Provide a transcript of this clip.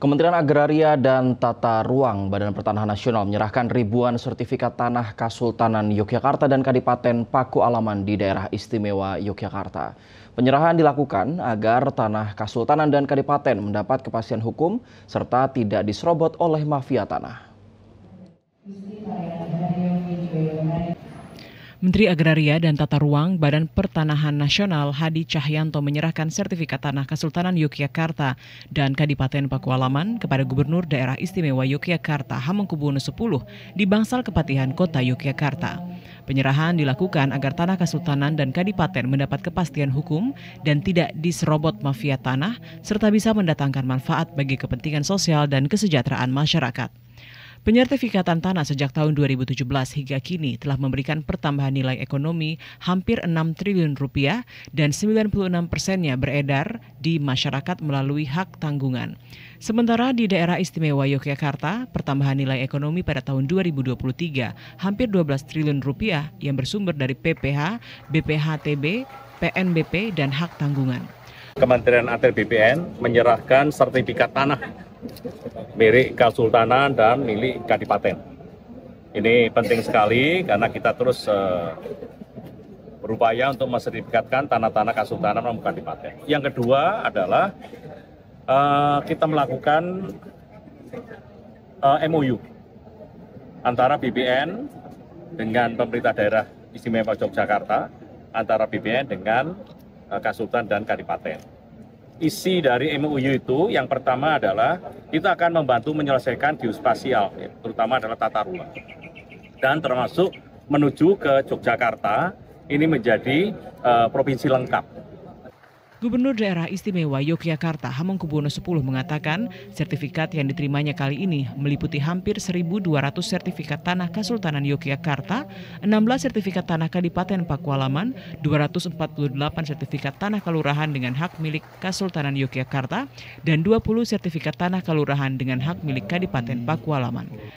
Kementerian Agraria dan Tata Ruang Badan Pertanahan Nasional menyerahkan ribuan sertifikat tanah Kasultanan Yogyakarta dan Kadipaten Paku Alaman di daerah istimewa Yogyakarta. Penyerahan dilakukan agar tanah Kasultanan dan Kadipaten mendapat kepastian hukum serta tidak diserobot oleh mafia tanah. Menteri Agraria dan Tata Ruang Badan Pertanahan Nasional Hadi Cahyanto menyerahkan sertifikat tanah Kesultanan Yogyakarta dan Kadipaten Pakualaman kepada Gubernur Daerah Istimewa Yogyakarta Hamengkubuwono X di Bangsal Kepatihan Kota Yogyakarta. Penyerahan dilakukan agar tanah Kesultanan dan Kadipaten mendapat kepastian hukum dan tidak diserobot mafia tanah serta bisa mendatangkan manfaat bagi kepentingan sosial dan kesejahteraan masyarakat. Penyertifikatan tanah sejak tahun 2017 hingga kini telah memberikan pertambahan nilai ekonomi hampir 6 triliun rupiah dan 96 persennya beredar di masyarakat melalui hak tanggungan. Sementara di daerah istimewa Yogyakarta, pertambahan nilai ekonomi pada tahun 2023 hampir 12 triliun rupiah yang bersumber dari PPH, BPHTB, PNBP, dan hak tanggungan. Kementerian Atr BPN menyerahkan sertifikat tanah milik Kesultanan dan milik Kadipaten. Ini penting sekali karena kita terus uh, berupaya untuk mensertifikatkan tanah-tanah Kesultanan dan Kadipaten. Yang kedua adalah uh, kita melakukan uh, eh, MOU antara BPN dengan pemerintah daerah istimewa Yogyakarta antara BPN dengan Eh, Kasultan dan Kadipaten. Isi dari MOU itu yang pertama adalah kita akan membantu menyelesaikan geospasial, ya, terutama adalah tata ruang. Dan termasuk menuju ke Yogyakarta ini menjadi uh, provinsi lengkap Gubernur Daerah Istimewa Yogyakarta Hamengkubuwono X mengatakan sertifikat yang diterimanya kali ini meliputi hampir 1.200 sertifikat tanah Kesultanan Yogyakarta, 16 sertifikat tanah Kadipaten Pakualaman, 248 sertifikat tanah kelurahan dengan hak milik Kesultanan Yogyakarta, dan 20 sertifikat tanah kelurahan dengan hak milik Kadipaten Pakualaman.